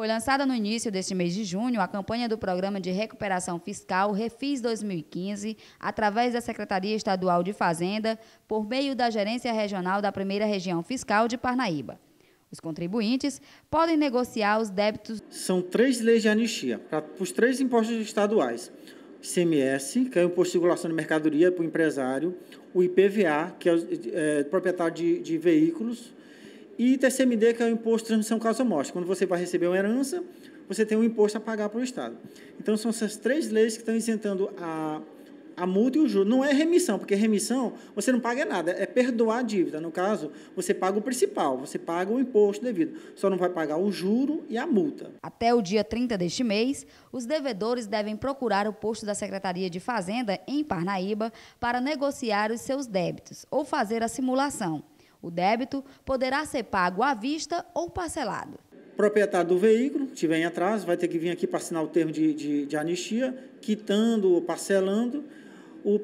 Foi lançada no início deste mês de junho a campanha do Programa de Recuperação Fiscal Refis 2015, através da Secretaria Estadual de Fazenda, por meio da Gerência Regional da Primeira Região Fiscal de Parnaíba. Os contribuintes podem negociar os débitos. São três leis de anistia para os três impostos estaduais: Cms, que é o imposto de circulação de mercadoria para o empresário, o IPVA, que é, é proprietário de, de veículos e TCMD, que é o Imposto de Transmissão Causa Morte. Quando você vai receber uma herança, você tem um imposto a pagar para o Estado. Então, são essas três leis que estão isentando a, a multa e o juro. Não é remissão, porque remissão você não paga nada, é perdoar a dívida. No caso, você paga o principal, você paga o imposto devido, só não vai pagar o juro e a multa. Até o dia 30 deste mês, os devedores devem procurar o posto da Secretaria de Fazenda, em Parnaíba, para negociar os seus débitos ou fazer a simulação. O débito poderá ser pago à vista ou parcelado. O proprietário do veículo, tiver em atraso, vai ter que vir aqui para assinar o termo de, de, de anistia, quitando ou parcelando. O,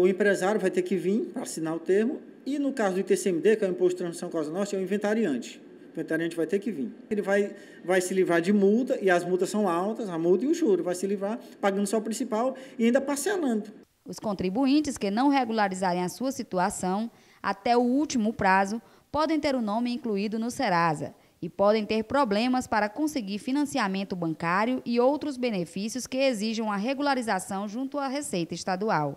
o, empresário vai ter que vir para assinar o termo. E no caso do ITCMD, que é o Imposto de Transmissão Causa Norte, é o inventariante. O inventariante vai ter que vir. Ele vai, vai se livrar de multa, e as multas são altas, a multa e o juro. Vai se livrar pagando só o principal e ainda parcelando. Os contribuintes que não regularizarem a sua situação até o último prazo podem ter o nome incluído no Serasa e podem ter problemas para conseguir financiamento bancário e outros benefícios que exijam a regularização junto à Receita Estadual.